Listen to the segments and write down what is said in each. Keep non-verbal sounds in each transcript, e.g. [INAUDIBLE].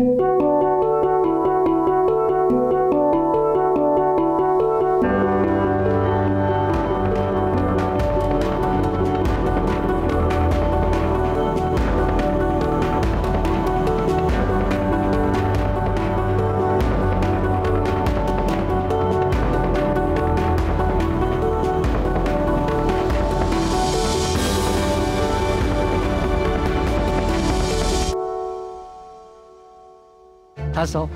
you 他说：“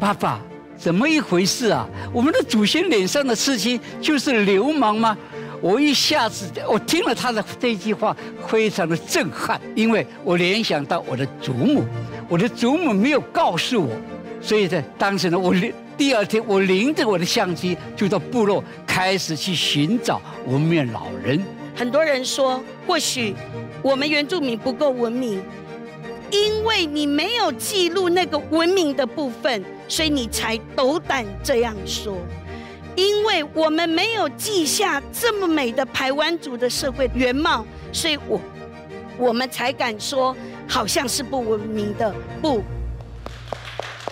爸爸，怎么一回事啊？我们的祖先脸上的刺青就是流氓吗？”我一下子，我听了他的这句话，非常的震撼，因为我联想到我的祖母。我的祖母没有告诉我，所以在当时呢，我第二天我拎着我的相机就到部落开始去寻找文面老人。很多人说，或许我们原住民不够文明。因为你没有记录那个文明的部分，所以你才斗胆这样说。因为我们没有记下这么美的台湾族的社会原貌，所以我我们才敢说好像是不文明的。不，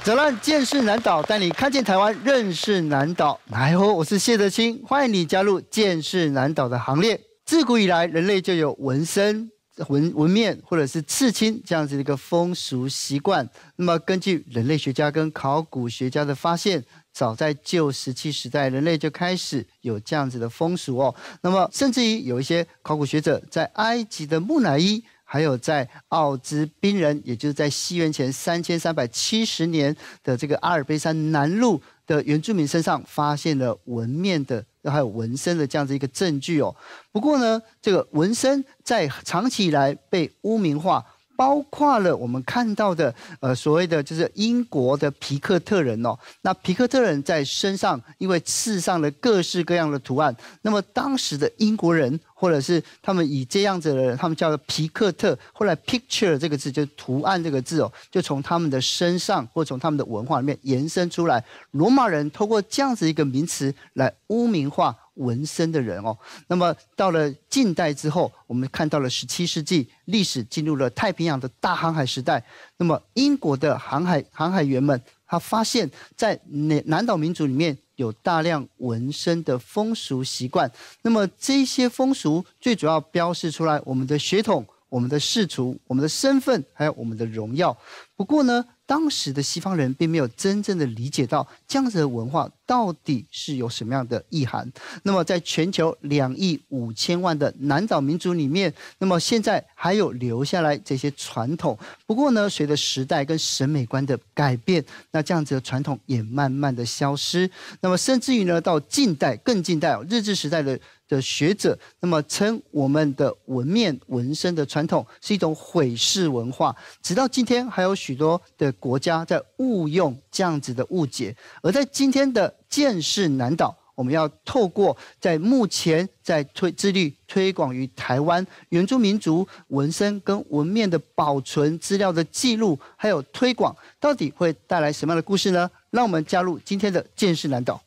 走了，见识南岛带你看见台湾，认识南岛。来哦，我是谢德清，欢迎你加入见识南岛的行列。自古以来，人类就有纹身。纹纹面或者是刺青这样子的一个风俗习惯，那么根据人类学家跟考古学家的发现，早在旧石器时代，人类就开始有这样子的风俗哦。那么甚至于有一些考古学者在埃及的木乃伊，还有在奥兹冰人，也就是在西元前三千三百七十年的这个阿尔卑山南麓。的原住民身上发现了纹面的，还有纹身的这样子一个证据哦。不过呢，这个纹身在长期以来被污名化。包括了我们看到的，呃，所谓的就是英国的皮克特人哦。那皮克特人在身上因为刺上了各式各样的图案。那么当时的英国人，或者是他们以这样子的，人，他们叫做皮克特，后来 picture 这个字就图案这个字哦，就从他们的身上或从他们的文化里面延伸出来。罗马人通过这样子一个名词来污名化。纹身的人哦，那么到了近代之后，我们看到了十七世纪历史进入了太平洋的大航海时代。那么英国的航海航海员们，他发现，在南南岛民族里面有大量纹身的风俗习惯。那么这些风俗最主要标示出来我们的血统、我们的仕族、我们的身份，还有我们的荣耀。不过呢，当时的西方人并没有真正的理解到这样子的文化。到底是有什么样的意涵？那么，在全球两亿五千万的南岛民族里面，那么现在还有留下来这些传统。不过呢，随着时代跟审美观的改变，那这样子的传统也慢慢的消失。那么，甚至于呢，到近代更近代哦，日治时代的的学者，那么称我们的纹面纹身的传统是一种毁式文化。直到今天，还有许多的国家在误用这样子的误解。而在今天的。见士南岛，我们要透过在目前在推致力推广于台湾原住民族纹身跟纹面的保存资料的记录，还有推广，到底会带来什么样的故事呢？让我们加入今天的见识南岛。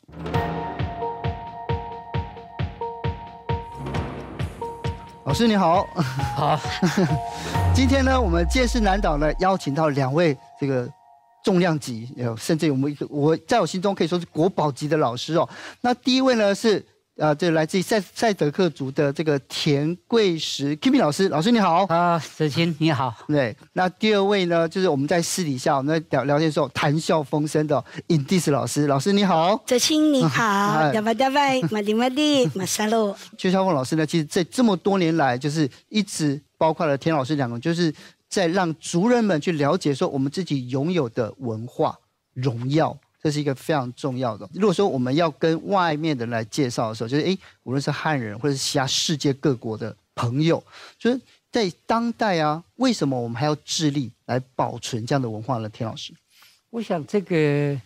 老师你好，好，[LAUGHS] 今天呢，我们见识南岛呢，邀请到两位这个。重量级，有甚至我们一个，我在我心中可以说是国宝级的老师哦。那第一位呢是啊，这来自于赛赛德克族的这个田贵石 Kimi 老师，老师你好。啊，泽清你好。对，那第二位呢，就是我们在私底下我们在聊聊天的时候谈笑风生的 Indis 老师，老师你好。泽清你好。大家拜，马利马利，马沙路。邱 [LAUGHS] 凤老师呢，其实在这么多年来就是一直包括了田老师两个，就是。在让族人们去了解，说我们自己拥有的文化荣耀，这是一个非常重要的。如果说我们要跟外面的人来介绍的时候，就是诶，无论是汉人或者是其他世界各国的朋友，就是在当代啊，为什么我们还要致力来保存这样的文化呢？田老师，我想这个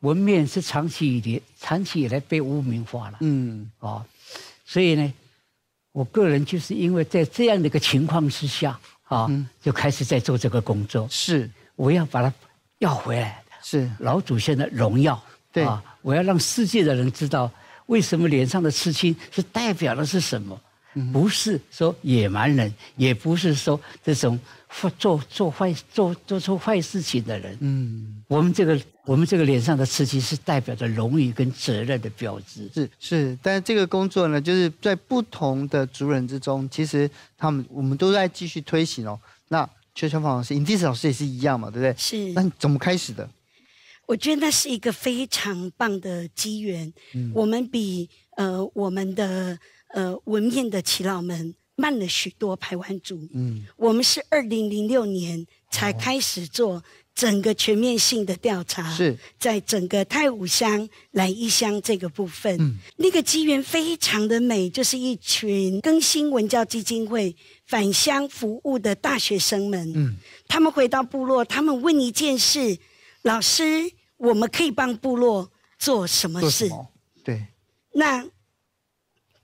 文面是长期以来长期以来被污名化了，嗯，啊，所以呢，我个人就是因为在这样的一个情况之下。啊，就开始在做这个工作。是，我要把它要回来。是，老祖先的荣耀。对，我要让世界的人知道，为什么脸上的刺青是代表的是什么。不是说野蛮人，也不是说这种做做坏做做出坏事情的人。嗯，我们这个我们这个脸上的刺青是代表着荣誉跟责任的标志。是是，但是这个工作呢，就是在不同的族人之中，其实他们我们都在继续推行哦。那邱小芳老师、尹迪斯老师也是一样嘛，对不对？是。那你怎么开始的？我觉得那是一个非常棒的机缘。嗯。我们比呃我们的。呃，文面的耆老们慢了许多排湾族。嗯，我们是二零零六年才开始做整个全面性的调查。是，在整个太武乡、来义乡这个部分，嗯，那个机缘非常的美，就是一群更新文教基金会返乡服务的大学生们。嗯，他们回到部落，他们问一件事：老师，我们可以帮部落做什么事？对，那。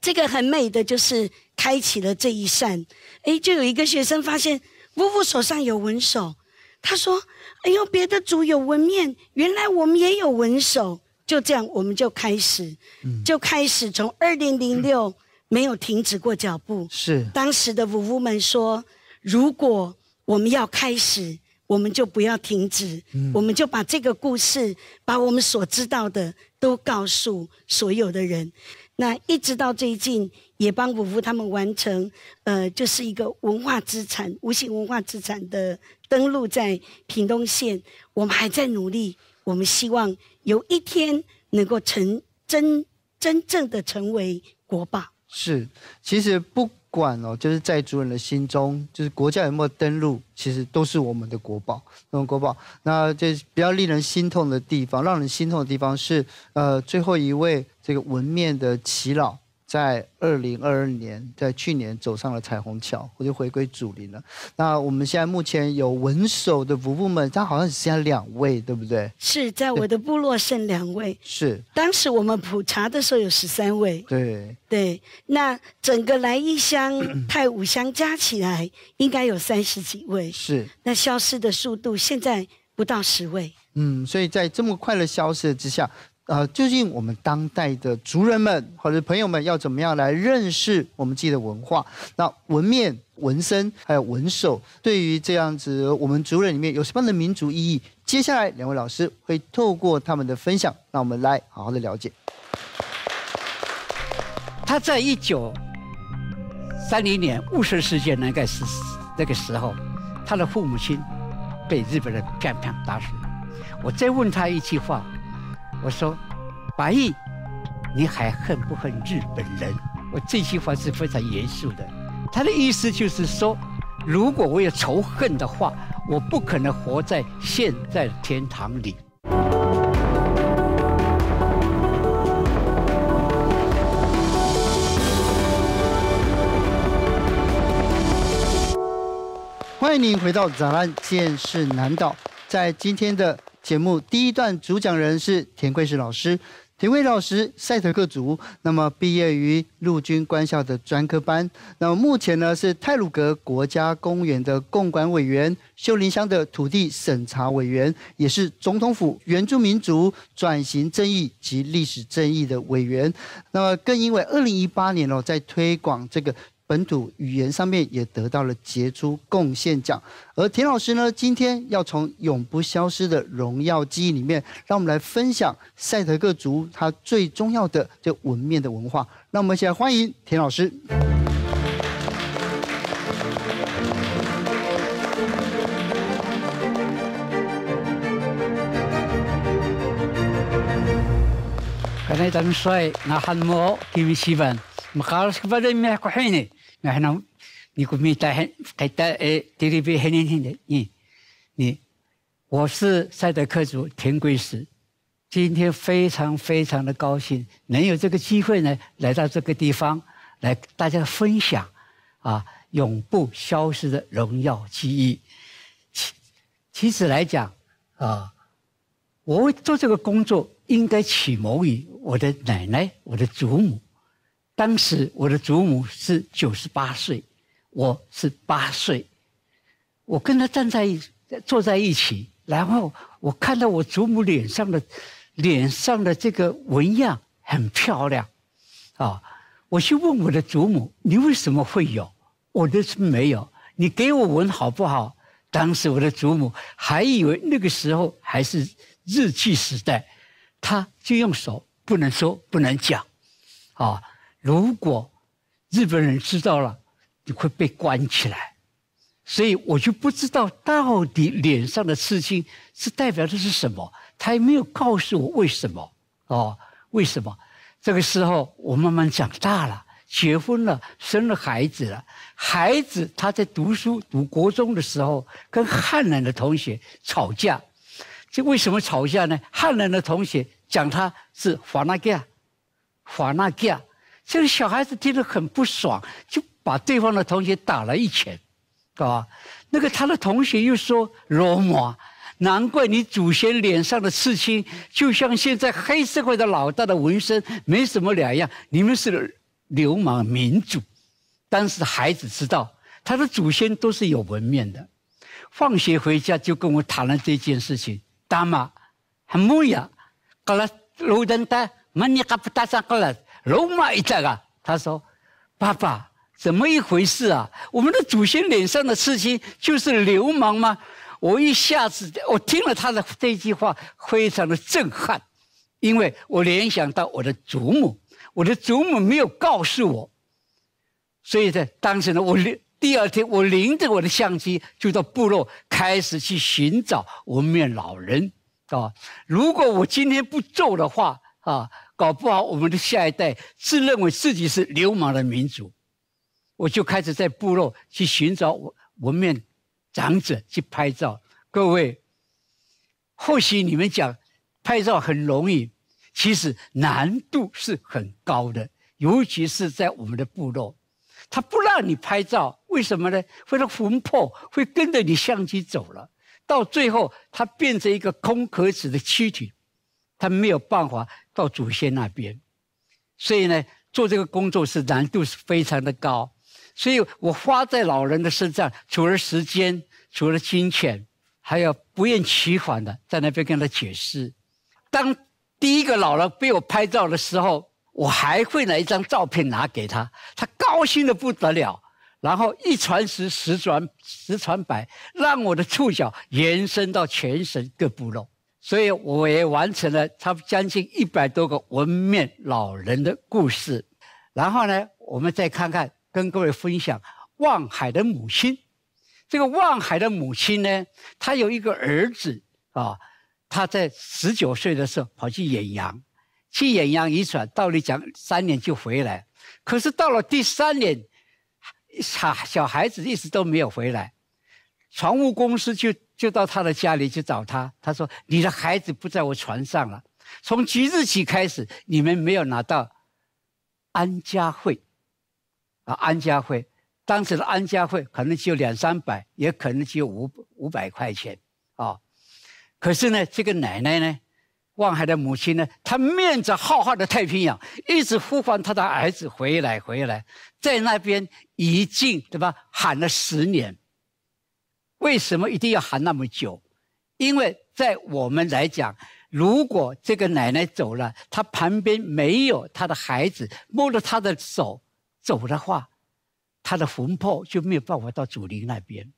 这个很美的，就是开启了这一扇。哎，就有一个学生发现，夫巫手上有纹手，他说：“哎呦，别的族有纹面，原来我们也有纹手。”就这样，我们就开始，就开始从二零零六没有停止过脚步。是当时的夫巫们说：“如果我们要开始，我们就不要停止，我们就把这个故事，把我们所知道的都告诉所有的人。”那一直到最近，也帮五福他们完成，呃，就是一个文化资产，无形文化资产的登录，在屏东县，我们还在努力，我们希望有一天能够成真，真正的成为国宝。是，其实不管哦，就是在族人的心中，就是国家有没有登录，其实都是我们的国宝，那种国宝。那这比较令人心痛的地方，让人心痛的地方是，呃，最后一位。这个纹面的祈老在二零二二年，在去年走上了彩虹桥，我就回归祖灵了。那我们现在目前有纹手的服部们，但好像只剩下两位，对不对？是，在我的部落剩两位。是，当时我们普查的时候有十三位。对，对，那整个来一乡、太武乡加起来应该有三十几位。是，那消失的速度现在不到十位。嗯，所以在这么快的消失之下。啊，究竟我们当代的族人们或者朋友们要怎么样来认识我们自己的文化？那纹面、纹身还有纹手，对于这样子我们族人里面有什么样的民族意义？接下来两位老师会透过他们的分享，让我们来好好的了解。他在一九三零年雾社事件那个时那个时候，他的父母亲被日本人干枪打死。我再问他一句话。我说：“白毅，你还恨不恨日本人？”我这句话是非常严肃的。他的意思就是说，如果我有仇恨的话，我不可能活在现在的天堂里。欢迎您回到《两岸见识南道》。在今天的。节目第一段主讲人是田贵士老师，田贵老师赛特克族，那么毕业于陆军官校的专科班，那么目前呢是泰鲁格国家公园的共管委员，秀林乡的土地审查委员，也是总统府原住民族转型正义及历史正义的委员，那么更因为二零一八年哦，在推广这个。本土语言上面也得到了杰出贡献奖，而田老师呢，今天要从永不消失的荣耀记忆里面，让我们来分享赛德克族他最重要的这文面的文化。那我们一起来欢迎田老师。各位老师、各位，你好，我是田老师，我今天蛮高那还能，你可没带还带带诶，特别很年轻的你，你，我是赛德克族田桂石，今天非常非常的高兴，能有这个机会呢，来到这个地方，来大家分享，啊，永不消失的荣耀记忆。其其实来讲，啊，我做这个工作应该启蒙于我的奶奶，我的祖母。当时我的祖母是九十八岁，我是八岁，我跟她站在一坐在一起，然后我看到我祖母脸上的脸上的这个纹样很漂亮，啊，我去问我的祖母，你为什么会有？我的是没有，你给我纹好不好？当时我的祖母还以为那个时候还是日记时代，她就用手不能说不能讲，啊。如果日本人知道了，你会被关起来，所以我就不知道到底脸上的刺青是代表的是什么。他也没有告诉我为什么哦，为什么？这个时候我慢慢长大了，结婚了，生了孩子了。孩子他在读书读国中的时候，跟汉人的同学吵架，这为什么吵架呢？汉人的同学讲他是法纳盖，法纳盖。这个小孩子听了很不爽，就把对方的同学打了一拳，啊，那个他的同学又说：“罗马，难怪你祖先脸上的刺青就像现在黑社会的老大的纹身，没什么两样。你们是流氓民主。”但是孩子知道他的祖先都是有文面的。放学回家就跟我谈了这件事情。大嘛，很无聊，搞了路灯待，门点，还不搭上过来。龙马一战啊，他说：“爸爸，怎么一回事啊？我们的祖先脸上的刺青就是流氓吗？”我一下子，我听了他的这句话，非常的震撼，因为我联想到我的祖母，我的祖母没有告诉我，所以呢，当时呢，我第二天我拎着我的相机就到部落开始去寻找我们面老人啊。如果我今天不做的话啊。搞不好我们的下一代自认为自己是流氓的民族，我就开始在部落去寻找文我面长者去拍照。各位，或许你们讲拍照很容易，其实难度是很高的，尤其是在我们的部落，他不让你拍照，为什么呢？会让魂魄会跟着你相机走了，到最后他变成一个空壳子的躯体，他没有办法。到祖先那边，所以呢，做这个工作是难度是非常的高，所以我花在老人的身上，除了时间，除了金钱，还要不厌其烦的在那边跟他解释。当第一个老人被我拍照的时候，我还会拿一张照片拿给他，他高兴的不得了，然后一传十，十传十传百，让我的触角延伸到全省各部落。所以我也完成了差不多将近一百多个文面老人的故事。然后呢，我们再看看，跟各位分享望海的母亲。这个望海的母亲呢，她有一个儿子啊，他在十九岁的时候跑去远洋，去远洋一转，道理讲三年就回来，可是到了第三年，小小孩子一直都没有回来，船务公司就。就到他的家里去找他。他说：“你的孩子不在我船上了。从即日起开始，你们没有拿到安家费，啊，安家费。当时的安家费可能只有两三百，也可能只有五五百块钱啊。可是呢，这个奶奶呢，望海的母亲呢，她面着浩瀚的太平洋，一直呼唤她的儿子回来，回来，在那边已经对吧？喊了十年。”为什么一定要喊那么久？因为在我们来讲，如果这个奶奶走了，她旁边没有她的孩子摸着她的手走的话，她的魂魄就没有办法到祖灵那边，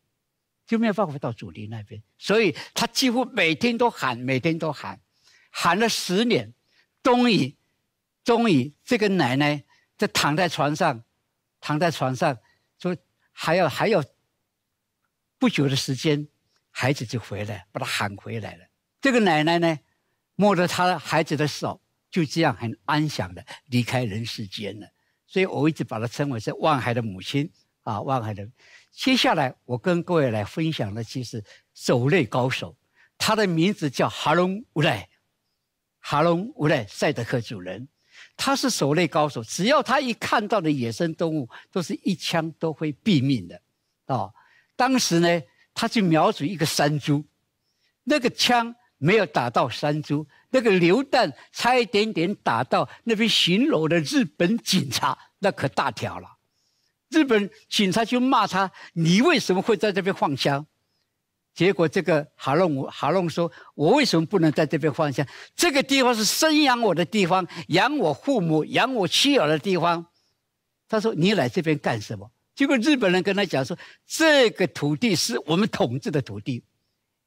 就没有办法到祖灵那边。所以她几乎每天都喊，每天都喊，喊了十年，终于，终于这个奶奶就躺在床上，躺在床上，说还要还要。不久的时间，孩子就回来，把他喊回来了。这个奶奶呢，摸着他孩子的手，就这样很安详的离开人世间了。所以我一直把他称为是望海的母亲啊，望海的。接下来我跟各位来分享的，其实守擂高手，他的名字叫哈隆乌赖，哈隆乌赖赛德克主人，他是守猎高手，只要他一看到的野生动物，都是一枪都会毙命的，啊。当时呢，他去瞄准一个山猪，那个枪没有打到山猪，那个榴弹差一点点打到那边巡逻的日本警察，那可大条了。日本警察就骂他：“你为什么会在这边放枪？”结果这个哈龙哈龙说：“我为什么不能在这边放枪？这个地方是生养我的地方，养我父母、养我妻儿的地方。”他说：“你来这边干什么？”结果日本人跟他讲说：“这个土地是我们统治的土地，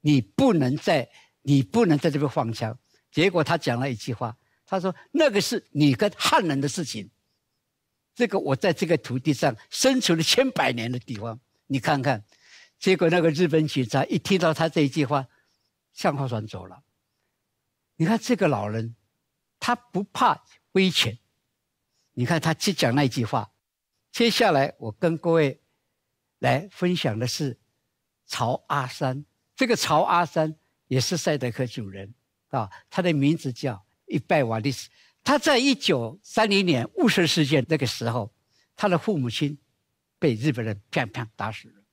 你不能在，你不能在这边放枪。”结果他讲了一句话，他说：“那个是你跟汉人的事情，这个我在这个土地上生存了千百年的地方，你看看。”结果那个日本警察一听到他这一句话，向后转走了。你看这个老人，他不怕危险，你看他只讲那一句话。接下来我跟各位来分享的是曹阿三。这个曹阿三也是赛德克主人啊，他的名字叫伊拜瓦利斯。他在一九三零年雾社事件那个时候，他的父母亲被日本人啪啪打死了。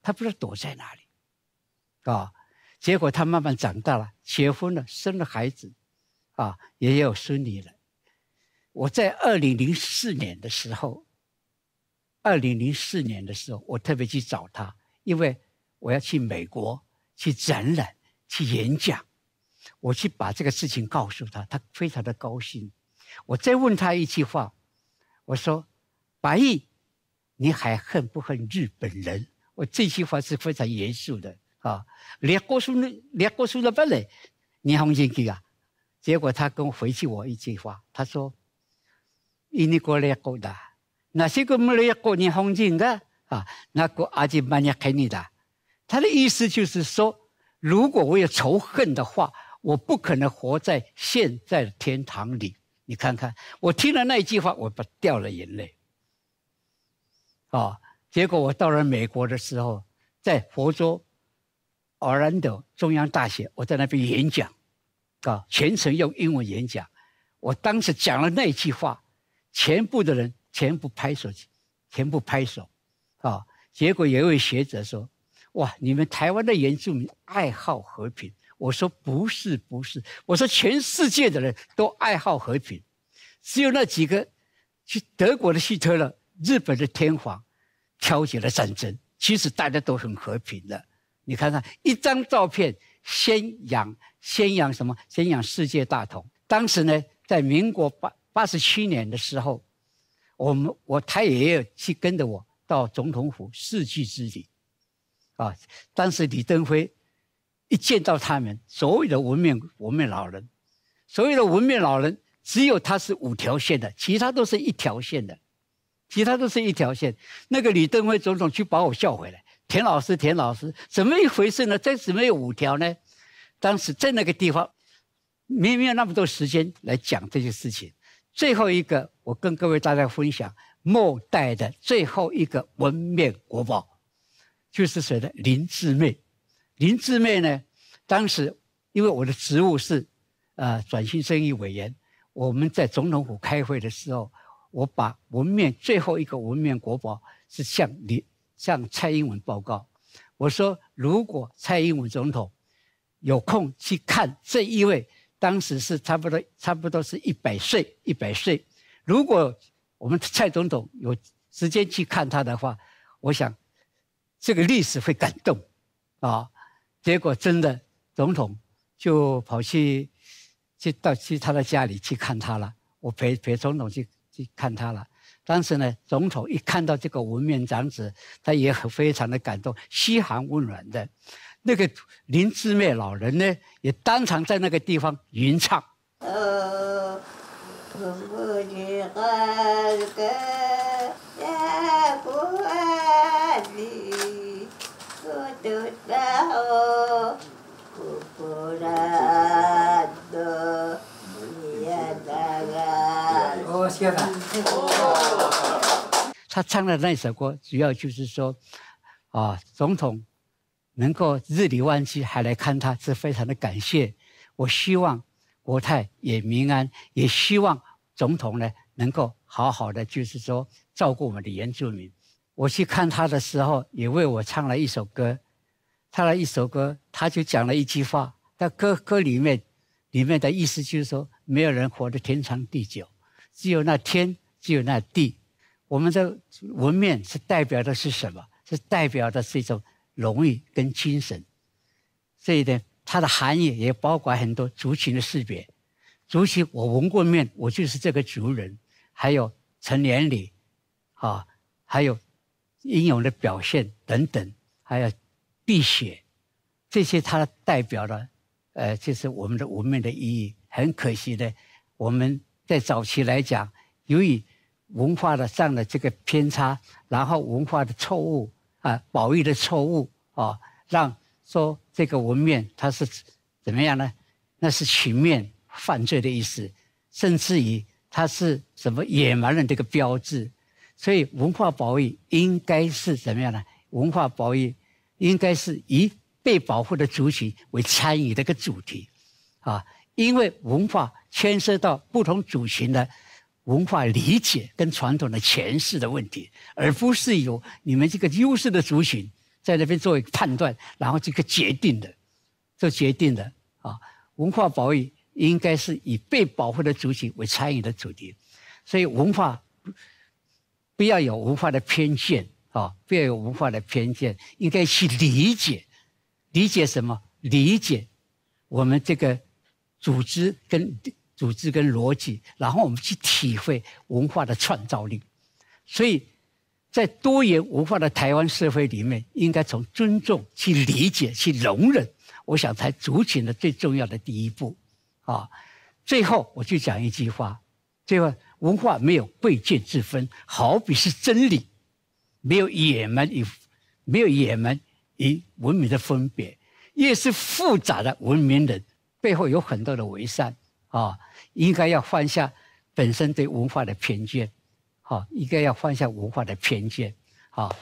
他不知道躲在哪里，啊，结果他慢慢长大了，结婚了，生了孩子，啊，也有孙女了。我在二零零四年的时候。二零零四年的时候，我特别去找他，因为我要去美国去展览、去演讲，我去把这个事情告诉他，他非常的高兴。我再问他一句话，我说：“白毅，你还恨不恨日本人？”我这句话是非常严肃的啊！列国书呢，列国书都不来，你放心去啊。结果他跟我回去，我一句话，他说：“印尼国列国的。”那些个没有过人风景的啊，那个阿姐蛮热开你的。他的意思就是说，如果我有仇恨的话，我不可能活在现在的天堂里。你看看，我听了那一句话，我不掉了眼泪。啊，结果我到了美国的时候，在佛州奥兰多中央大学，我在那边演讲，啊，全程用英文演讲。我当时讲了那一句话，全部的人。全部拍手，全部拍手，啊！结果有一位学者说：“哇，你们台湾的原住民爱好和平。”我说：“不是，不是，我说全世界的人都爱好和平，只有那几个去德国的汽车勒、日本的天皇挑起了战争。其实大家都很和平的。你看看一张照片，宣扬宣扬什么？宣扬世界大同。当时呢，在民国八八十七年的时候。”我们我他也要去跟着我到总统府四季之旅，啊！当时李登辉一见到他们所有的文面文面老人，所有的文面老人只有他是五条线的，其他都是一条线的，其他都是一条线。那个李登辉总统去把我叫回来，田老师，田老师，怎么一回事呢？这怎么有五条呢？当时在那个地方，明明有那么多时间来讲这些事情，最后一个。我跟各位大家分享，末代的最后一个文面国宝，就是谁的林志妹。林志妹呢，当时因为我的职务是，呃，转型正义委员，我们在总统府开会的时候，我把文面最后一个文面国宝是向你向蔡英文报告。我说，如果蔡英文总统有空去看这一位，当时是差不多、差不多是一百岁，一百岁。如果我们蔡总统有时间去看他的话，我想，这个历史会感动，啊！结果真的，总统就跑去去到去他的家里去看他了。我陪陪总统去去看他了。当时呢，总统一看到这个文面长子，他也很非常的感动，嘘寒问暖的。那个林之妹老人呢，也当场在那个地方吟唱。呃。我他唱的那首歌，主要就是说，啊，总统能够日理万机还来看他，是非常的感谢。我希望国泰也民安，也希望。总统呢，能够好好的，就是说照顾我们的原住民。我去看他的时候，也为我唱了一首歌，他的一首歌，他就讲了一句话。那歌歌里面，里面的意思就是说，没有人活得天长地久，只有那天，只有那地。我们的文面是代表的是什么？是代表的是一种荣誉跟精神。这一点，它的含义也包括很多族群的识别。主席，我闻过面，我就是这个族人。还有成年礼，啊，还有英勇的表现等等，还有碧血，这些它代表了，呃，就是我们的文面的意义。很可惜的，我们在早期来讲，由于文化的上的这个偏差，然后文化的错误啊，保育的错误啊，让说这个文面它是怎么样呢？那是曲面。犯罪的意思，甚至于它是什么野蛮人的一个标志，所以文化保育应该是怎么样呢？文化保育应该是以被保护的族群为参与的一个主题，啊，因为文化牵涉到不同族群的文化理解跟传统的诠释的问题，而不是由你们这个优势的族群在那边做判断，然后这个决定的，做决定的啊，文化保育。应该是以被保护的主体为参与的主题，所以文化不要有文化的偏见啊，不要有文化的偏见，应该去理解，理解什么？理解我们这个组织跟组织跟逻辑，然后我们去体会文化的创造力。所以在多元文化的台湾社会里面，应该从尊重、去理解、去容忍，我想才族群的最重要的第一步。啊，最后我就讲一句话：，这个文化没有贵贱之分，好比是真理，没有野蛮与没有野蛮与文明的分别。越是复杂的文明人，背后有很多的伪善啊，应该要放下本身对文化的偏见，好，应该要放下文化的偏见，好。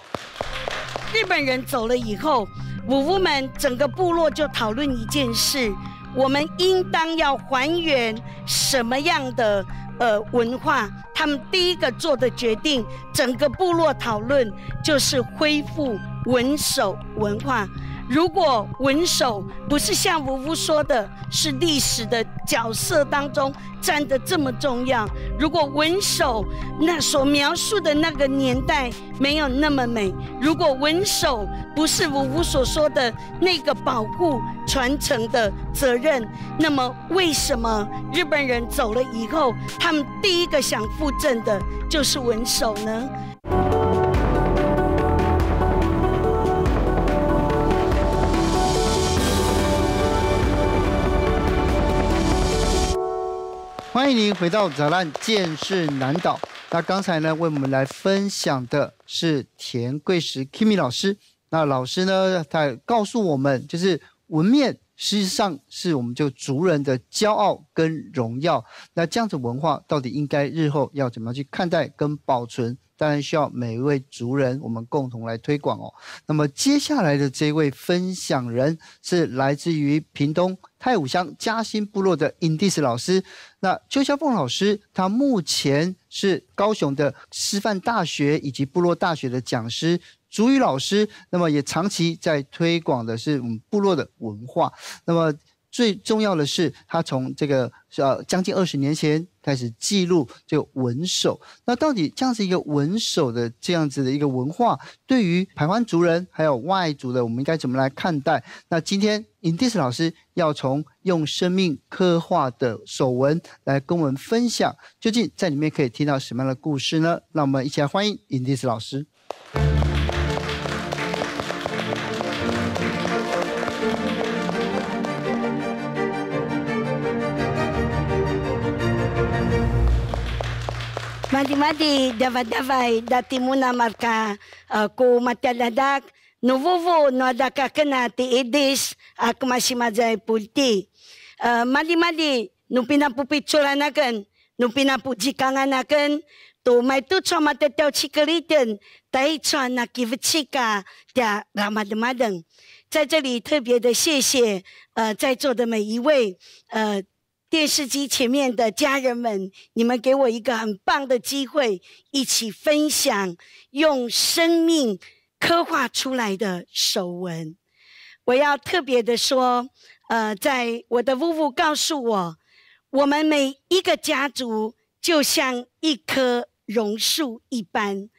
日本人走了以后，武屋们整个部落就讨论一件事。我们应当要还原什么样的呃文化？他们第一个做的决定，整个部落讨论就是恢复文首文化。如果文首不是像吴吴说的，是历史的角色当中站得这么重要；如果文首那所描述的那个年代没有那么美；如果文首不是吴吴所说的那个保护传承的责任，那么为什么日本人走了以后，他们第一个想负政的就是文首呢？欢迎您回到《杂乱见世南岛》。那刚才呢，为我们来分享的是田贵石 Kimi 老师。那老师呢，他告诉我们，就是纹面实际上是我们就族人的骄傲跟荣耀。那这样子文化到底应该日后要怎么去看待跟保存？当然需要每一位族人，我们共同来推广哦。那么接下来的这位分享人是来自于屏东泰武乡嘉兴部落的 Indis 老师。那邱肖凤老师，他目前是高雄的师范大学以及部落大学的讲师、族语老师。那么也长期在推广的是我们部落的文化。那么最重要的是，他从这个呃将近二十年前。开始记录就文首。那到底这样子一个文首的这样子的一个文化，对于台湾族人还有外族的，我们应该怎么来看待？那今天 Indis 老师要从用生命刻画的手纹来跟我们分享，究竟在里面可以听到什么样的故事呢？让我们一起来欢迎 Indis 老师。Madi-madi, davaj davai dati muna marka uh, eh, ku mataladak, no no adaka kena ti edis, aku masih mazai pulti. Uh, madi-madi, no pinapupicuranakan, no pinapujikanganakan, tu mai tu cho matatau cikaritan, tai cho naki vecika, dia ramadang 在这里特别的谢谢呃在座的每一位呃电视机前面的家人们，你们给我一个很棒的机会，一起分享用生命刻画出来的手纹。我要特别的说，呃，在我的夫妇告诉我，我们每一个家族就像一棵榕树一般，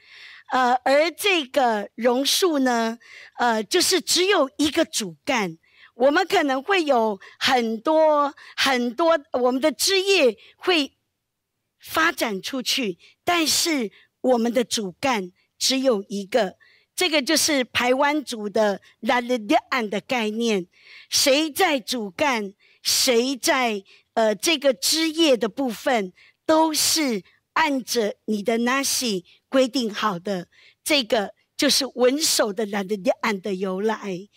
呃，而这个榕树呢，呃，就是只有一个主干。我们可能会有很多很多我们的枝叶会发展出去，但是我们的主干只有一个，这个就是台湾族的拉力的安的概念。谁在主干，谁在呃这个枝叶的部分，都是按着你的 nasi 规定好的。这个就是文手的拉力的安的由来。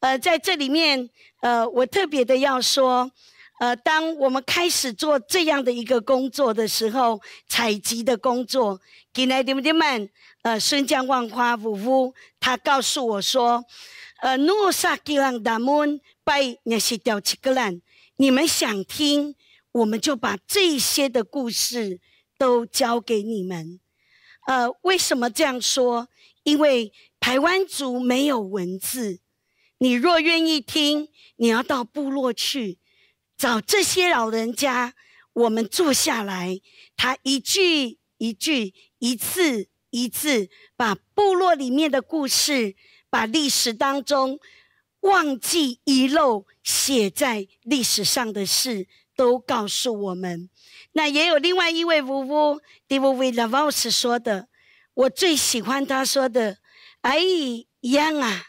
呃，在这里面，呃，我特别的要说，呃，当我们开始做这样的一个工作的时候，采集的工作，亲爱的们，呃，孙江万花五五，他告诉我说，呃，努萨吉朗达们拜那些叼七个烂，你们想听，我们就把这些的故事都交给你们。呃，为什么这样说？因为台湾族没有文字。你若愿意听，你要到部落去，找这些老人家，我们坐下来，他一句一句，一字一字，把部落里面的故事，把历史当中忘记遗漏写在历史上的事，都告诉我们。那也有另外一位无屋 Divulav 老师说的，我最喜欢他说的，哎，一样啊。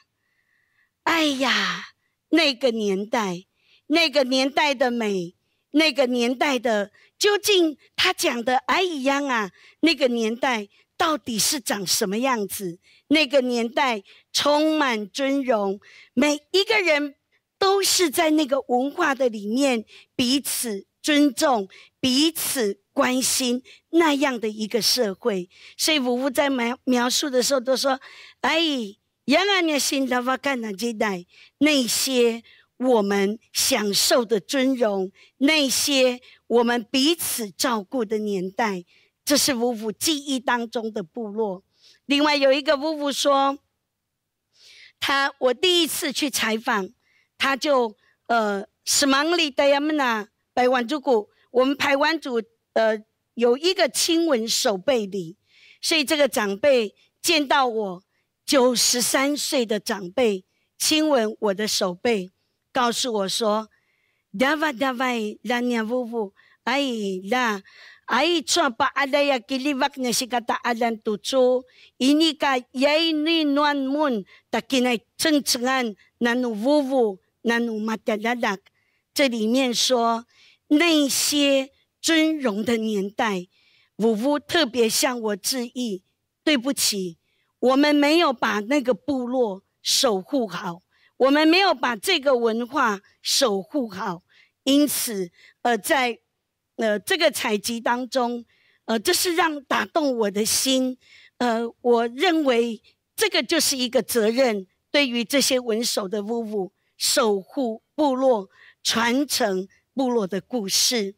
哎呀，那个年代，那个年代的美，那个年代的究竟他讲的哎呀啊，那个年代到底是长什么样子？那个年代充满尊荣，每一个人都是在那个文化的里面彼此尊重、彼此关心那样的一个社会。所以五福在描描述的时候都说，哎。原来你心生发看到近代那些我们享受的尊荣，那些我们彼此照顾的年代，这是五五记忆当中的部落。另外有一个五五说，他我第一次去采访，他就呃，史忙里大呀们呐，台湾族，我们台湾族呃有一个亲吻手背礼，所以这个长辈见到我。九十三岁的长辈亲吻我的手背，告诉我说：“，哎啦，哎，错把阿达雅吉利瓦那些个达兰托错，因为卡耶尼诺安蒙，他现在政治案，那努乌乌，那努马达拉这里面说那些尊荣的年代，乌乌特别向我致意，对不起。我们没有把那个部落守护好，我们没有把这个文化守护好，因此，呃，在呃这个采集当中，呃，这是让打动我的心，呃，我认为这个就是一个责任，对于这些文手的呜呜守护部落传承。部落的故事，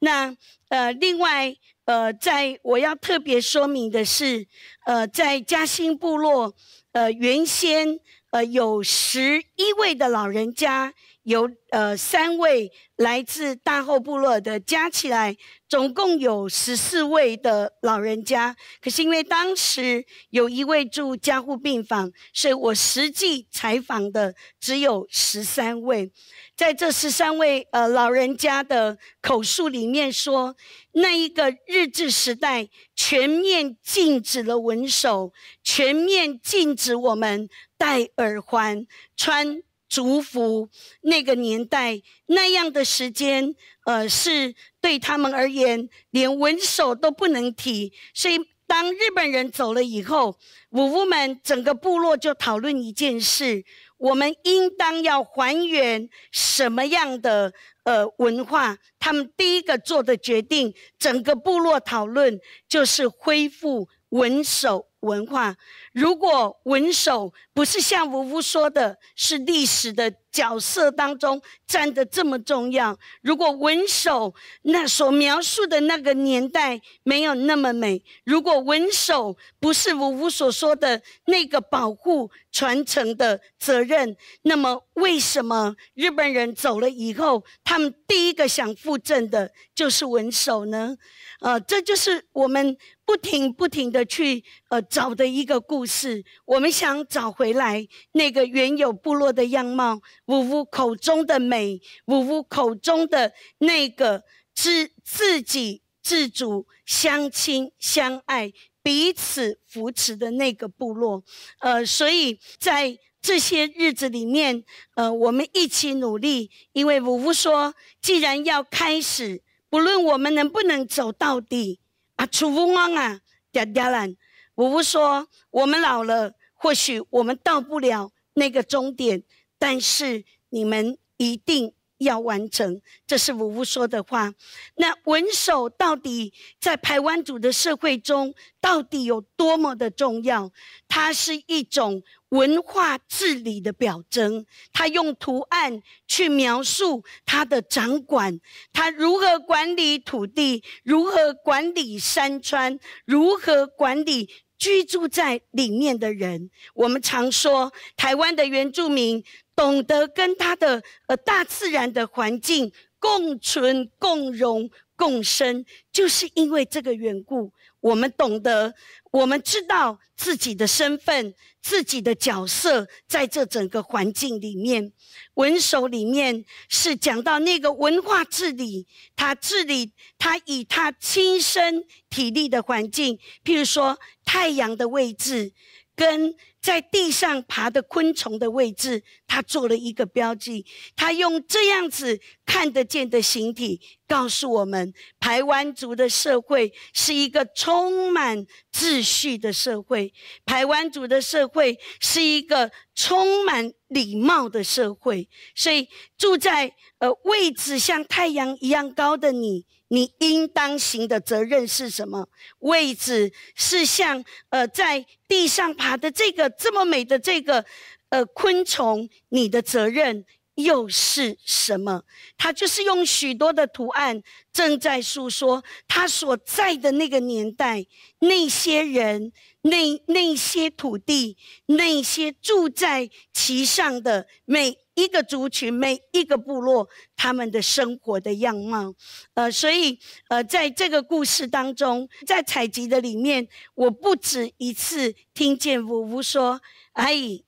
那呃，另外呃，在我要特别说明的是，呃，在嘉兴部落，呃，原先呃有十一位的老人家。有呃三位来自大后部落的，加起来总共有十四位的老人家。可是因为当时有一位住加护病房，所以我实际采访的只有十三位。在这十三位呃老人家的口述里面说，那一个日治时代全面禁止了纹手，全面禁止我们戴耳环、穿。族服那个年代那样的时间，呃，是对他们而言连文手都不能提。所以当日本人走了以后，武夫们整个部落就讨论一件事：我们应当要还原什么样的呃文化？他们第一个做的决定，整个部落讨论就是恢复文手。文化，如果文首不是像吴夫说的，是历史的角色当中占的这么重要；如果文首那所描述的那个年代没有那么美；如果文首不是吴夫所说的那个保护传承的责任，那么为什么日本人走了以后，他们第一个想复振的就是文首呢？呃，这就是我们。不停不停的去呃找的一个故事，我们想找回来那个原有部落的样貌，呜呜口中的美，呜呜口中的那个自自己自主相亲相爱彼此扶持的那个部落，呃，所以在这些日子里面，呃，我们一起努力，因为五夫说，既然要开始，不论我们能不能走到底。啊，出风安啊，嗲嗲兰，我不说，我们老了，或许我们到不了那个终点，但是你们一定。要完成，这是五夫说的话。那文首到底在台湾族的社会中到底有多么的重要？它是一种文化治理的表征，它用图案去描述它的掌管，它如何管理土地，如何管理山川，如何管理居住在里面的人。我们常说台湾的原住民。懂得跟他的呃大自然的环境共存、共荣、共生，就是因为这个缘故。我们懂得，我们知道自己的身份、自己的角色在这整个环境里面。文首里面是讲到那个文化治理，他治理他以他亲身体力的环境，譬如说太阳的位置。跟在地上爬的昆虫的位置，他做了一个标记。他用这样子看得见的形体，告诉我们：排湾族的社会是一个充满秩序的社会。排湾族的社会是一个充满礼貌的社会。所以住在呃位置像太阳一样高的你。你应当行的责任是什么？位置是像呃，在地上爬的这个这么美的这个呃昆虫，你的责任又是什么？他就是用许多的图案正在诉说他所在的那个年代，那些人，那那些土地，那些住在其上的每。一个族群，每一个部落，他们的生活的样貌，呃，所以，呃，在这个故事当中，在采集的里面，我不止一次听见五五说：“哎，姨，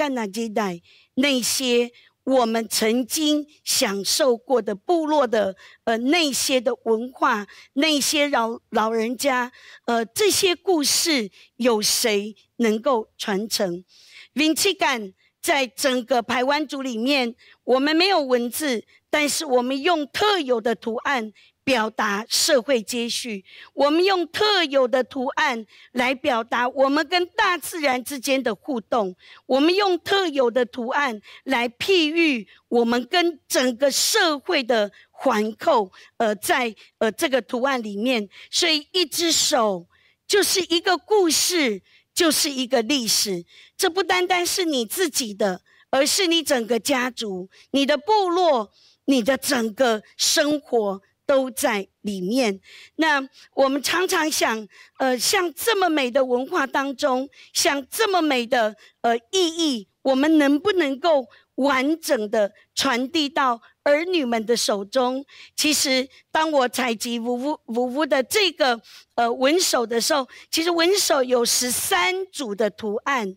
干几代？那些我们曾经享受过的部落的，呃，那些的文化，那些老老人家，呃，这些故事有谁能够传承？勇气感。”在整个排湾族里面，我们没有文字，但是我们用特有的图案表达社会接续；我们用特有的图案来表达我们跟大自然之间的互动；我们用特有的图案来譬喻我们跟整个社会的环扣。呃，在呃这个图案里面，所以一只手就是一个故事。就是一个历史，这不单单是你自己的，而是你整个家族、你的部落、你的整个生活都在里面。那我们常常想，呃，像这么美的文化当中，像这么美的呃意义，我们能不能够？完整的传递到儿女们的手中。其实，当我采集五五五五的这个呃文首的时候，其实文首有十三组的图案，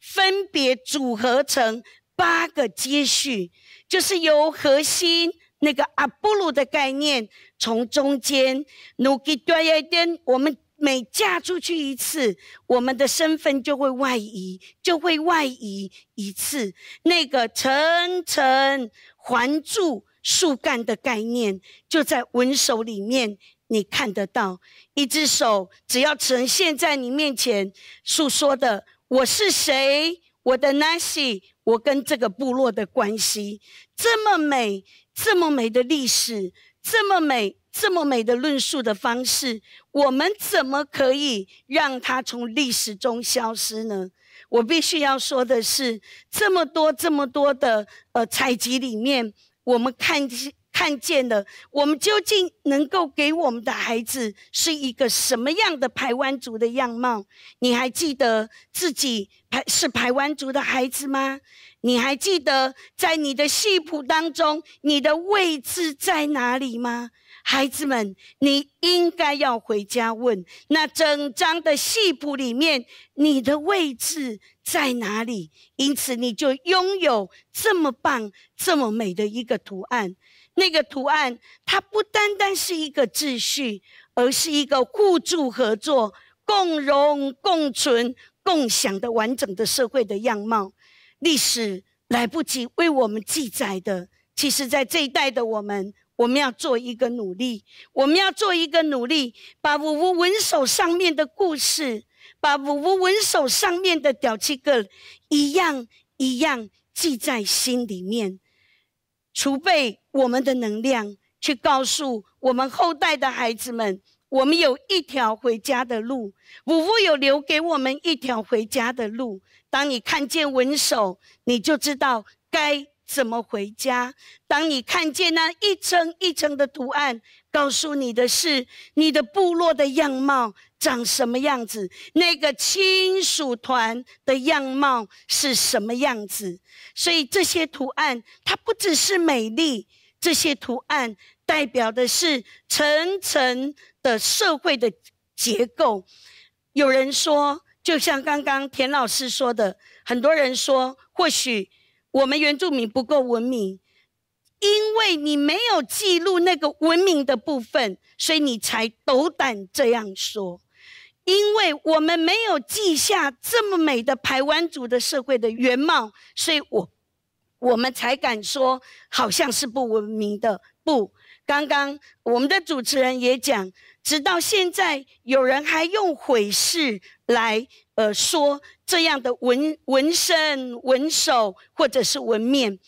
分别组合成八个接续，就是由核心那个阿波鲁的概念，从中间努给多一点，我们。每嫁出去一次，我们的身份就会外移，就会外移一次。那个层层环住树干的概念，就在文手里面，你看得到。一只手只要呈现在你面前，诉说的我是谁，我的 Nancy，我跟这个部落的关系，这么美，这么美的历史，这么美。这么美的论述的方式，我们怎么可以让它从历史中消失呢？我必须要说的是，这么多、这么多的呃采集里面，我们看见看见的，我们究竟能够给我们的孩子是一个什么样的台湾族的样貌？你还记得自己排是台湾族的孩子吗？你还记得在你的戏谱当中，你的位置在哪里吗？孩子们，你应该要回家问那整张的戏谱里面，你的位置在哪里？因此，你就拥有这么棒、这么美的一个图案。那个图案，它不单单是一个秩序，而是一个互助合作、共荣共存、共享的完整的社会的样貌。历史来不及为我们记载的，其实在这一代的我们。我们要做一个努力，我们要做一个努力，把五福文手上面的故事，把五福文手上面的屌七个，一样一样记在心里面，储备我们的能量，去告诉我们后代的孩子们，我们有一条回家的路，五福有留给我们一条回家的路。当你看见文手，你就知道该。怎么回家？当你看见那一层一层的图案，告诉你的是你的部落的样貌长什么样子，那个亲属团的样貌是什么样子。所以这些图案它不只是美丽，这些图案代表的是层层的社会的结构。有人说，就像刚刚田老师说的，很多人说，或许。我们原住民不够文明，因为你没有记录那个文明的部分，所以你才斗胆这样说。因为我们没有记下这么美的排湾族的社会的原貌，所以我我们才敢说好像是不文明的。不，刚刚我们的主持人也讲，直到现在有人还用毁视。来，呃，说这样的纹纹身、纹手或者是纹面，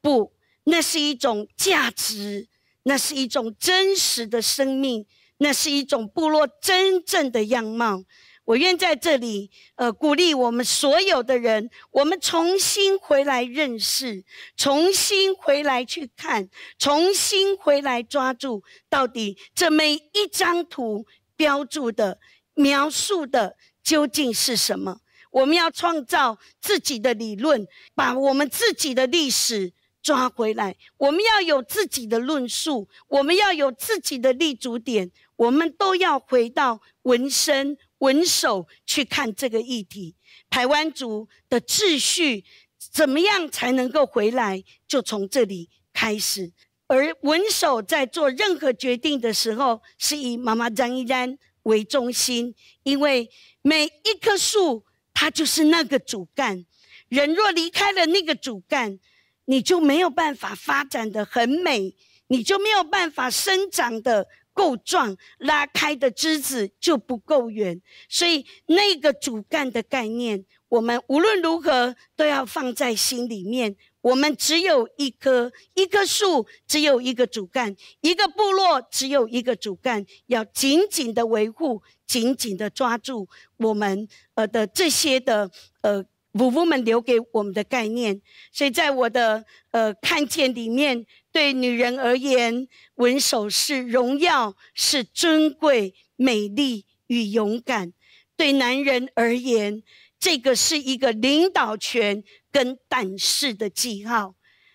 不，那是一种价值，那是一种真实的生命，那是一种部落真正的样貌。我愿在这里，呃，鼓励我们所有的人，我们重新回来认识，重新回来去看，重新回来抓住到底这每一张图标注的、描述的。究竟是什么？我们要创造自己的理论，把我们自己的历史抓回来。我们要有自己的论述，我们要有自己的立足点。我们都要回到纹身、纹手去看这个议题。台湾族的秩序怎么样才能够回来？就从这里开始。而文手在做任何决定的时候，是以妈妈张一丹。为中心，因为每一棵树，它就是那个主干。人若离开了那个主干，你就没有办法发展的很美，你就没有办法生长的够壮，拉开的枝子就不够远。所以，那个主干的概念。我们无论如何都要放在心里面。我们只有一棵一棵树，只有一个主干；一个部落，只有一个主干，要紧紧的维护，紧紧的抓住我们呃的这些的呃，母夫们留给我们的概念。所以在我的呃看见里面，对女人而言，纹手是荣耀，是尊贵、美丽与勇敢；对男人而言，这个是一个领导权跟胆识的记号，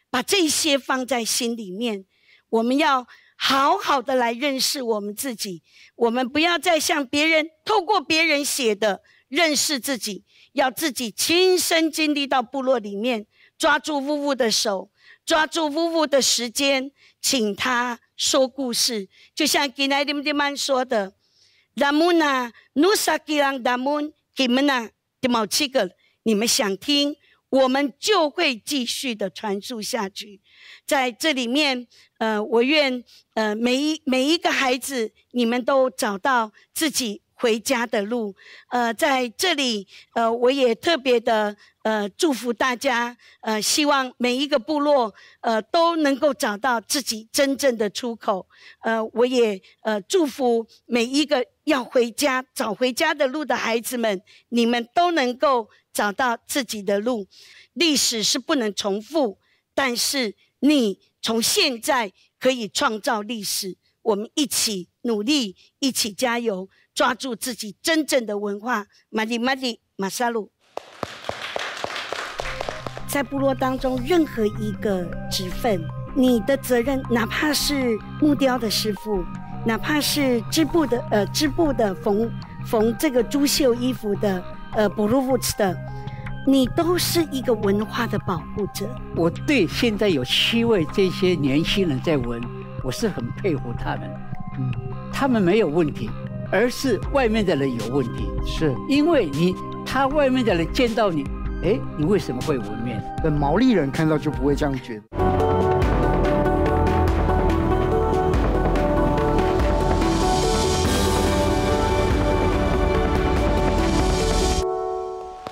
把这些放在心里面。我们要好好的来认识我们自己，我们不要再向别人透过别人写的认识自己，要自己亲身经历到部落里面，抓住呜呜的手，抓住呜呜的时间，请他说故事，就像今天你们在说的，达摩那，努沙基朗达摩，给你们啊。某七个，你们想听，我们就会继续的传输下去。在这里面，呃，我愿呃每一每一个孩子，你们都找到自己回家的路。呃，在这里，呃，我也特别的呃祝福大家。呃，希望每一个部落，呃，都能够找到自己真正的出口。呃，我也呃祝福每一个。要回家找回家的路的孩子们，你们都能够找到自己的路。历史是不能重复，但是你从现在可以创造历史。我们一起努力，一起加油，抓住自己真正的文化。玛丽玛丽马萨鲁，在部落当中，任何一个职份，你的责任，哪怕是木雕的师傅。哪怕是织布的，呃，织布的，缝缝这个珠绣衣服的，呃，blue o o s 的，你都是一个文化的保护者。我对现在有七位这些年轻人在纹，我是很佩服他们。嗯，他们没有问题，而是外面的人有问题。是，因为你他外面的人见到你，哎，你为什么会纹面？跟毛利人看到就不会这样觉得。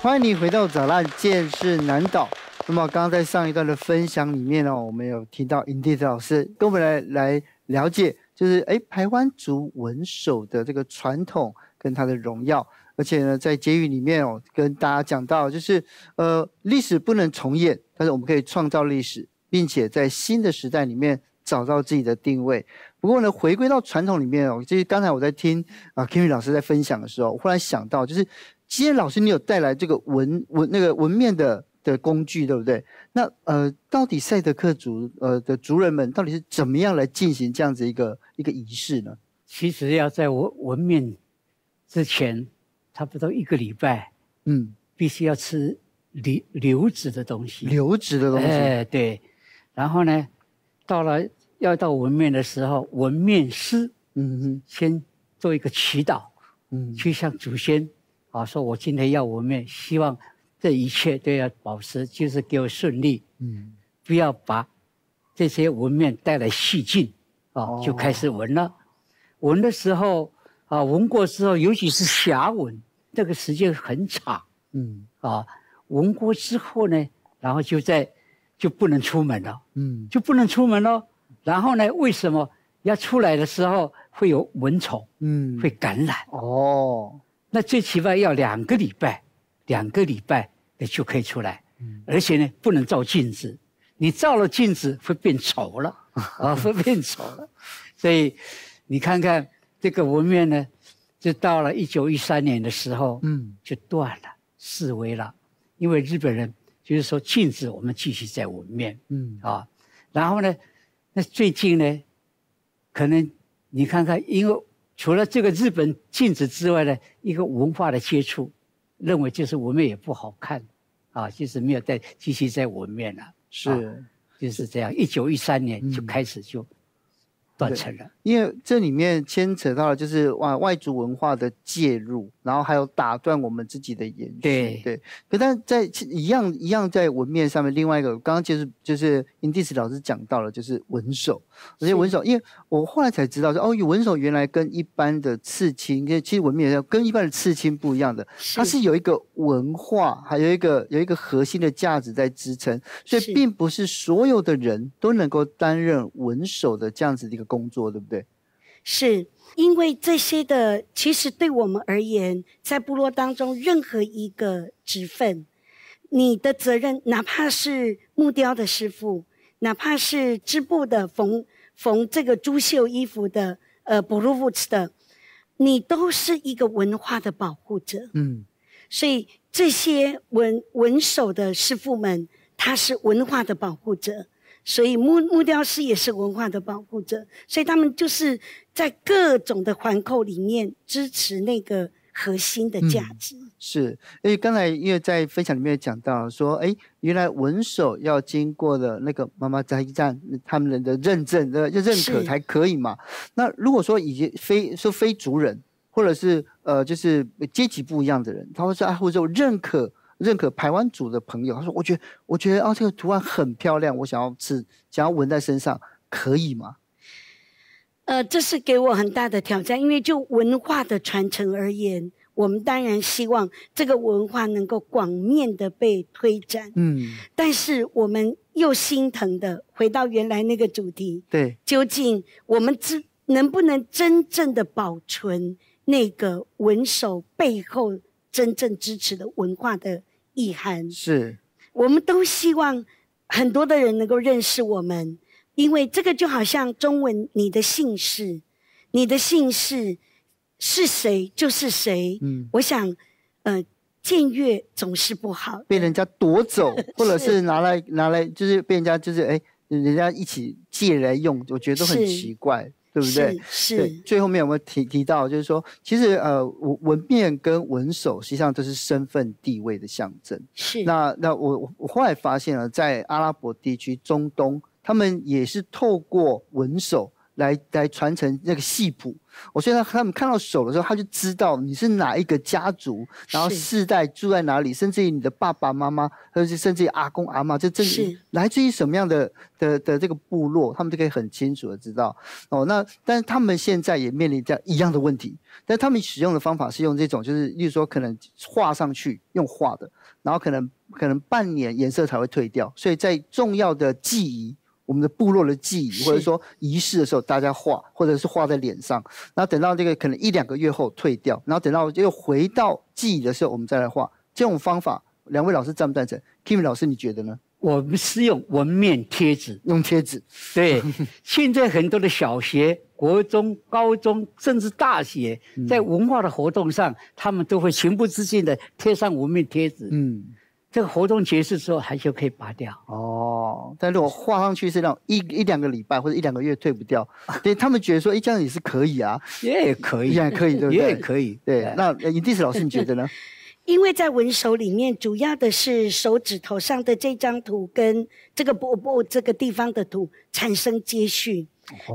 欢迎你回到《早那见识南岛》。那么刚刚在上一段的分享里面呢，我们有听到 Indeed 老师，跟我们来来了解，就是哎，台湾族文首的这个传统跟它的荣耀。而且呢，在结语里面哦，跟大家讲到，就是呃，历史不能重演，但是我们可以创造历史，并且在新的时代里面找到自己的定位。不过呢，回归到传统里面哦，就是刚才我在听啊 k i m i 老师在分享的时候，我忽然想到，就是。今天老师，你有带来这个文文那个文面的的工具，对不对？那呃，到底赛德克族呃的族人们到底是怎么样来进行这样子一个一个仪式呢？其实要在我文面之前，差不多一个礼拜，嗯，必须要吃流流质的东西，流质的东西。哎，对。然后呢，到了要到文面的时候，文面师，嗯嗯，先做一个祈祷，嗯，去向祖先。啊，说我今天要纹面，希望这一切都要保持，就是给我顺利。嗯，不要把这些纹面带来细菌。啊，就开始纹了。纹的时候，啊，纹过之后，尤其是霞纹，那个时间很长。嗯。啊，纹过之后呢，然后就在就不能出门了。嗯。就不能出门了。然后呢？为什么要出来的时候会有蚊虫？嗯。会感染。哦。那最起码要两个礼拜，两个礼拜就可以出来，而且呢不能照镜子，你照了镜子会变丑了，[LAUGHS] 啊会变丑了，所以你看看这个纹面呢，就到了一九一三年的时候，嗯，就断了，示威了，因为日本人就是说禁止我们继续在纹面，嗯啊，然后呢，那最近呢，可能你看看因为。除了这个日本禁止之外呢，一个文化的接触，认为就是我们也不好看，啊，就是没有再继续在我们面了，是，就是这样。一九一三年就开始就断层了。因为这里面牵扯到了，就是外外族文化的介入，然后还有打断我们自己的延续。对对。可但在一样一样在文面上面，另外一个刚刚就是就是 Indis 老师讲到了，就是文手。而且文手，因为我后来才知道，说哦，文手原来跟一般的刺青，跟其实文面上跟一般的刺青不一样的，它是有一个文化，还有一个有一个核心的价值在支撑，所以并不是所有的人都能够担任文手的这样子的一个工作，对不对？是因为这些的，其实对我们而言，在部落当中，任何一个职份，你的责任，哪怕是木雕的师傅，哪怕是织布的、缝缝这个珠绣衣服的，呃，布鲁沃茨的，你都是一个文化的保护者。嗯，所以这些文文手的师傅们，他是文化的保护者。所以木木雕师也是文化的保护者，所以他们就是在各种的环扣里面支持那个核心的价值。是，因为刚才因为在分享里面也讲到说，哎，原来文手要经过了那个妈妈在一站他们人的认证呃认可才可以嘛。那如果说已经非说非族人或者是呃就是阶级不一样的人，他会说啊，或说我认可。认可台湾族的朋友，他说：“我觉得，我觉得啊，这个图案很漂亮，我想要吃，想要纹在身上，可以吗？”呃，这是给我很大的挑战，因为就文化的传承而言，我们当然希望这个文化能够广面的被推展，嗯，但是我们又心疼的回到原来那个主题，对，究竟我们只能不能真正的保存那个文首背后真正支持的文化的？遗憾是，我们都希望很多的人能够认识我们，因为这个就好像中文，你的姓氏，你的姓氏是谁就是谁。嗯，我想，呃，僭越总是不好，被人家夺走，[LAUGHS] 或者是拿来拿来，就是被人家就是哎，人家一起借来用，我觉得都很奇怪。对不对？是。最后面我们提提到，就是说，其实呃，文纹面跟文手实际上都是身份地位的象征。是。那那我我后来发现了，在阿拉伯地区、中东，他们也是透过文手来来传承那个系谱。我所以，他他们看到手的时候，他就知道你是哪一个家族，然后世代住在哪里，甚至于你的爸爸妈妈，甚至甚至于阿公阿妈，就这是来自于什么样的的的这个部落，他们就可以很清楚的知道。哦，那但是他们现在也面临这样一样的问题，但他们使用的方法是用这种，就是例如说可能画上去用画的，然后可能可能半年颜色才会褪掉，所以在重要的记忆。我们的部落的记忆，或者说仪式的时候，大家画，或者是画在脸上，然后等到这个可能一两个月后退掉，然后等到又回到记忆的时候，我们再来画。这种方法，两位老师赞不赞成？Kim 老师，你觉得呢？我们是用纹面贴纸，用贴纸。对，[LAUGHS] 现在很多的小学、国中、高中，甚至大学，在文化的活动上，他们都会情不自禁的贴上纹面贴纸。嗯。这个活动结束之后还就可以拔掉哦，但如果画上去是那种一一两个礼拜或者一两个月退不掉，对他们觉得说，哎，这样也是可以啊，也也可以，也可以，对不对？也也可以，对。那尹 n 斯老师你觉得呢？[LAUGHS] 因为在文手里面，主要的是手指头上的这张图跟这个脖布这个地方的图产生接续。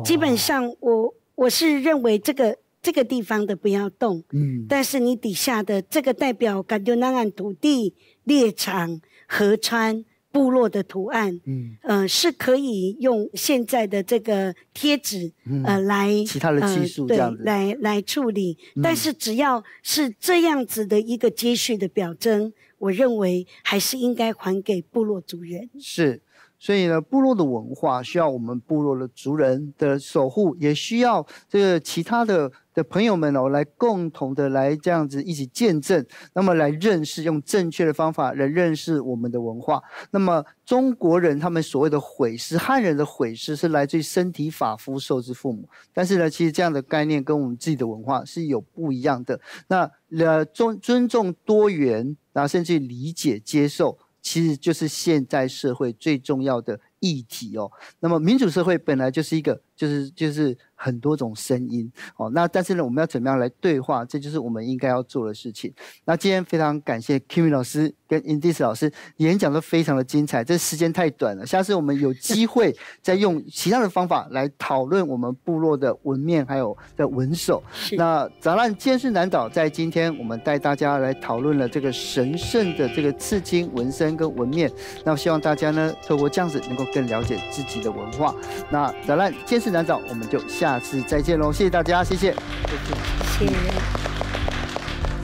基本上，我我是认为这个这个地方的不要动，嗯，但是你底下的这个代表感觉那岸土地。猎场、河川、部落的图案，嗯，呃，是可以用现在的这个贴纸，嗯，来其他的技术这来来处理。但是只要是这样子的一个接续的表征，我认为还是应该还给部落族人。是。所以呢，部落的文化需要我们部落的族人的守护，也需要这个其他的的朋友们哦来共同的来这样子一起见证，那么来认识，用正确的方法来认识我们的文化。那么中国人他们所谓的“毁”尸，汉人的“毁”，尸是来自于身体发肤受之父母。但是呢，其实这样的概念跟我们自己的文化是有不一样的。那呃，尊尊重多元后甚至理解接受。其实就是现在社会最重要的议题哦。那么民主社会本来就是一个，就是就是。很多种声音哦，那但是呢，我们要怎么样来对话？这就是我们应该要做的事情。那今天非常感谢 Kimi 老师跟 Indis 老师演讲都非常的精彩。这时间太短了，下次我们有机会再用其他的方法来讨论我们部落的纹面还有的纹手。那咱览，监视南岛在今天我们带大家来讨论了这个神圣的这个刺青纹身跟纹面。那希望大家呢透过这样子能够更了解自己的文化。那咱览，监视南岛我们就下。下次再见喽，谢谢大家，谢谢。谢谢。谢谢。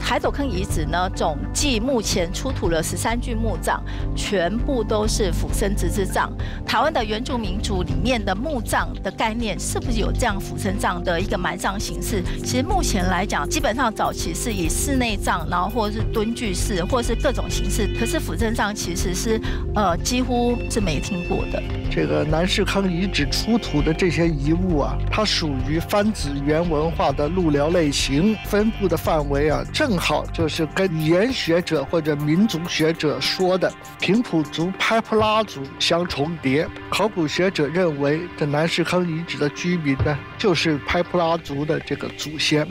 海斗坑遗址呢，总计目前出土了十三具墓葬，全部都是俯身直肢葬。台湾的原住民族里面的墓葬的概念，是不是有这样俯身葬的一个埋葬形式？其实目前来讲，基本上早期是以室内葬，然后或者是蹲具式，或是各种形式。可是俯身葬其实是呃，几乎是没听过的。这个南石坑遗址出土的这些遗物啊，它属于番子园文化的路辽类型，分布的范围啊，正好就是跟语言学者或者民族学者说的平埔族、派普拉族相重叠。考古学者认为，这南石坑遗址的居民呢，就是派普拉族的这个祖先。